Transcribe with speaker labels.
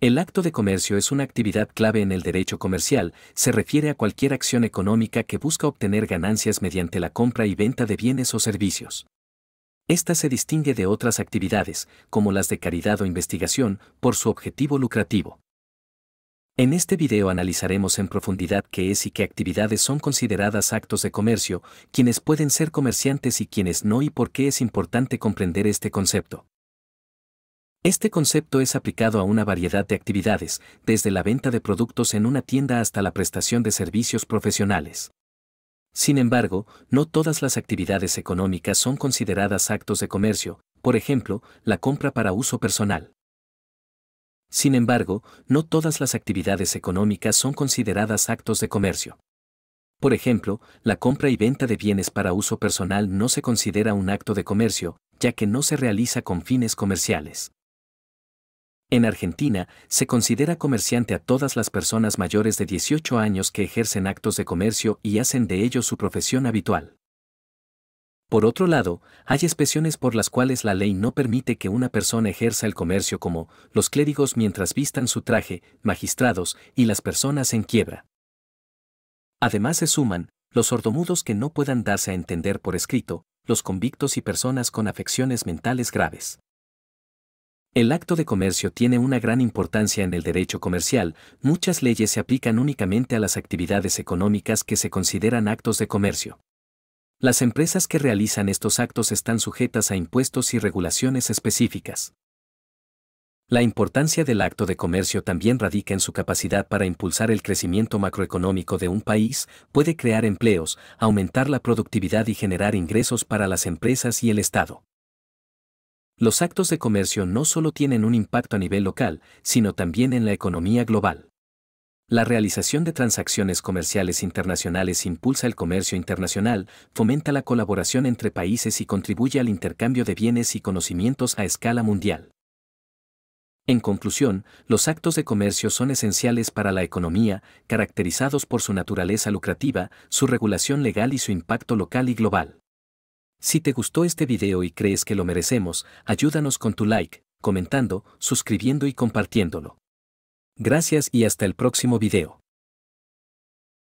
Speaker 1: El acto de comercio es una actividad clave en el derecho comercial, se refiere a cualquier acción económica que busca obtener ganancias mediante la compra y venta de bienes o servicios. Esta se distingue de otras actividades, como las de caridad o investigación, por su objetivo lucrativo. En este video analizaremos en profundidad qué es y qué actividades son consideradas actos de comercio, quienes pueden ser comerciantes y quienes no y por qué es importante comprender este concepto. Este concepto es aplicado a una variedad de actividades, desde la venta de productos en una tienda hasta la prestación de servicios profesionales. Sin embargo, no todas las actividades económicas son consideradas actos de comercio, por ejemplo, la compra para uso personal. Sin embargo, no todas las actividades económicas son consideradas actos de comercio. Por ejemplo, la compra y venta de bienes para uso personal no se considera un acto de comercio, ya que no se realiza con fines comerciales. En Argentina, se considera comerciante a todas las personas mayores de 18 años que ejercen actos de comercio y hacen de ello su profesión habitual. Por otro lado, hay expresiones por las cuales la ley no permite que una persona ejerza el comercio como los clérigos mientras vistan su traje, magistrados y las personas en quiebra. Además se suman los sordomudos que no puedan darse a entender por escrito, los convictos y personas con afecciones mentales graves. El acto de comercio tiene una gran importancia en el derecho comercial, muchas leyes se aplican únicamente a las actividades económicas que se consideran actos de comercio. Las empresas que realizan estos actos están sujetas a impuestos y regulaciones específicas. La importancia del acto de comercio también radica en su capacidad para impulsar el crecimiento macroeconómico de un país, puede crear empleos, aumentar la productividad y generar ingresos para las empresas y el Estado. Los actos de comercio no solo tienen un impacto a nivel local, sino también en la economía global. La realización de transacciones comerciales internacionales impulsa el comercio internacional, fomenta la colaboración entre países y contribuye al intercambio de bienes y conocimientos a escala mundial. En conclusión, los actos de comercio son esenciales para la economía, caracterizados por su naturaleza lucrativa, su regulación legal y su impacto local y global. Si te gustó este video y crees que lo merecemos, ayúdanos con tu like, comentando, suscribiendo y compartiéndolo. Gracias y hasta el próximo video.